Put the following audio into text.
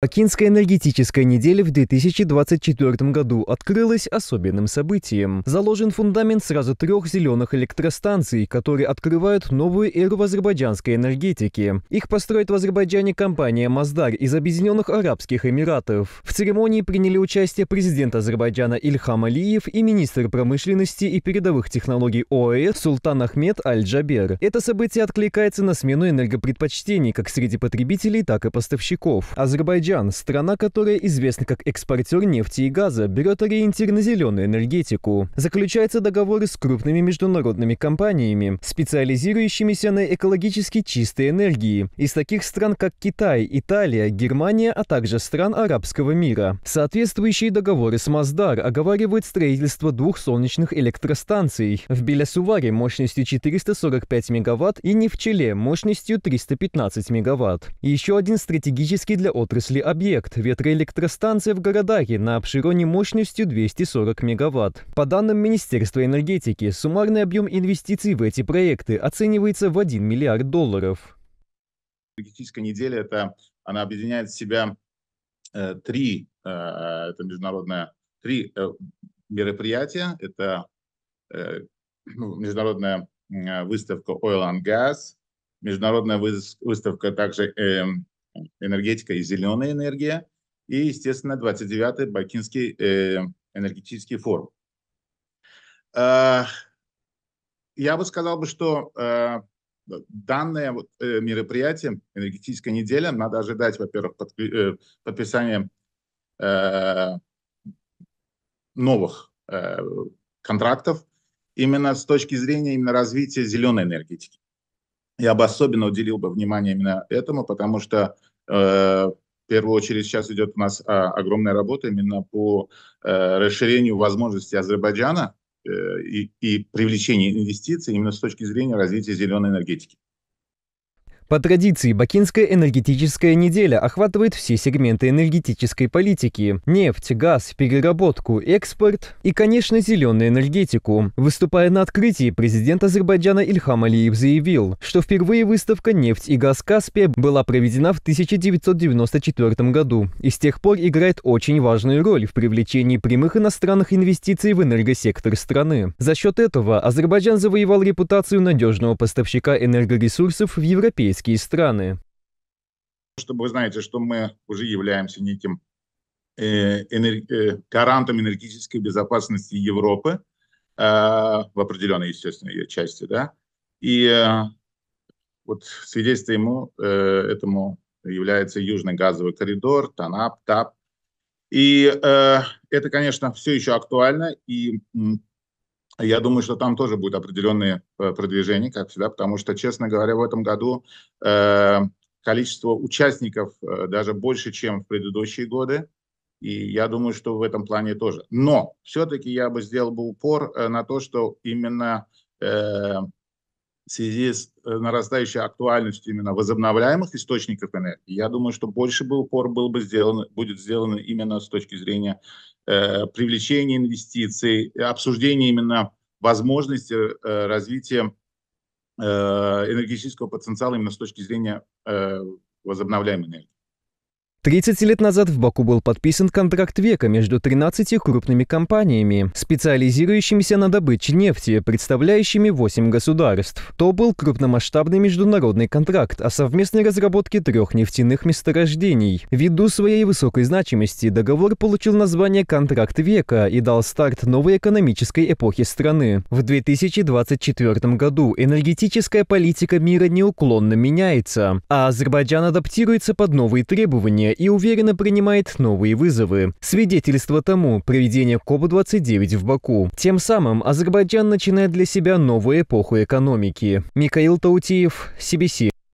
Пекинская энергетическая неделя в 2024 году открылась особенным событием. Заложен фундамент сразу трех зеленых электростанций, которые открывают новую эру в азербайджанской энергетике. Их построит в Азербайджане компания «Маздар» из Объединенных Арабских Эмиратов. В церемонии приняли участие президент Азербайджана Ильхам Алиев и министр промышленности и передовых технологий ОАЭ Султан Ахмед Аль-Джабер. Это событие откликается на смену энергопредпочтений как среди потребителей, так и поставщиков. Азербайджан Азербайджан, страна, которая известна как экспортер нефти и газа, берет ориентир на зеленую энергетику. Заключаются договоры с крупными международными компаниями, специализирующимися на экологически чистой энергии, из таких стран, как Китай, Италия, Германия, а также стран арабского мира. Соответствующие договоры с Маздар оговаривают строительство двух солнечных электростанций в Белясуваре мощностью 445 мегаватт и не в Невчеле мощностью 315 мегаватт. Еще один стратегический для отрасли выделили объект – ветроэлектростанция в Городаре на обшироне мощностью 240 мегаватт. По данным Министерства энергетики, суммарный объем инвестиций в эти проекты оценивается в 1 миллиард долларов. Энергетическая неделя – это она объединяет в себя э, три, э, это международное, три э, мероприятия. Это э, ну, международная выставка Oil and Gas, международная выставка также э, энергетика и зеленая энергия, и, естественно, 29-й Бакинский э, энергетический форум. Э, я бы сказал, бы, что э, данное э, мероприятие, энергетическая неделя, надо ожидать, во-первых, подпи э, подписания э, новых э, контрактов, именно с точки зрения именно развития зеленой энергетики я бы особенно уделил бы внимание именно этому, потому что э, в первую очередь сейчас идет у нас а, огромная работа именно по э, расширению возможностей Азербайджана э, и, и привлечению инвестиций именно с точки зрения развития зеленой энергетики. По традиции, Бакинская энергетическая неделя охватывает все сегменты энергетической политики – нефть, газ, переработку, экспорт и, конечно, зеленую энергетику. Выступая на открытии, президент Азербайджана Ильхам Алиев заявил, что впервые выставка «Нефть и газ Каспия» была проведена в 1994 году и с тех пор играет очень важную роль в привлечении прямых иностранных инвестиций в энергосектор страны. За счет этого Азербайджан завоевал репутацию надежного поставщика энергоресурсов в Европе сельские страны. Чтобы вы знаете, что мы уже являемся неким э, энер... Э, гарантом энергетической безопасности Европы э, в определенной, естественно, ее части, да. И э, вот свидетельство ему, э, этому является Южный газовый коридор, ТАНАП, ТАП. И э, это, конечно, все еще актуально, и я думаю, что там тоже будет определенные э, продвижения, как всегда, потому что, честно говоря, в этом году э, количество участников э, даже больше, чем в предыдущие годы. И я думаю, что в этом плане тоже. Но все-таки я бы сделал бы упор на то, что именно в связи с э, нарастающей актуальностью именно возобновляемых источников энергии, я думаю, что больше бы упор был бы сделан, будет сделан именно с точки зрения э, привлечения инвестиций, обсуждения именно возможности э, развития э, энергетического потенциала именно с точки зрения э, возобновляемой энергии. 30 лет назад в Баку был подписан контракт века между 13 крупными компаниями, специализирующимися на добыче нефти, представляющими 8 государств. То был крупномасштабный международный контракт о совместной разработке трех нефтяных месторождений. Ввиду своей высокой значимости договор получил название «Контракт века» и дал старт новой экономической эпохи страны. В 2024 году энергетическая политика мира неуклонно меняется, а Азербайджан адаптируется под новые требования и уверенно принимает новые вызовы. Свидетельство тому – проведение КОП-29 в Баку. Тем самым Азербайджан начинает для себя новую эпоху экономики. Михаил Таутиев, CBC.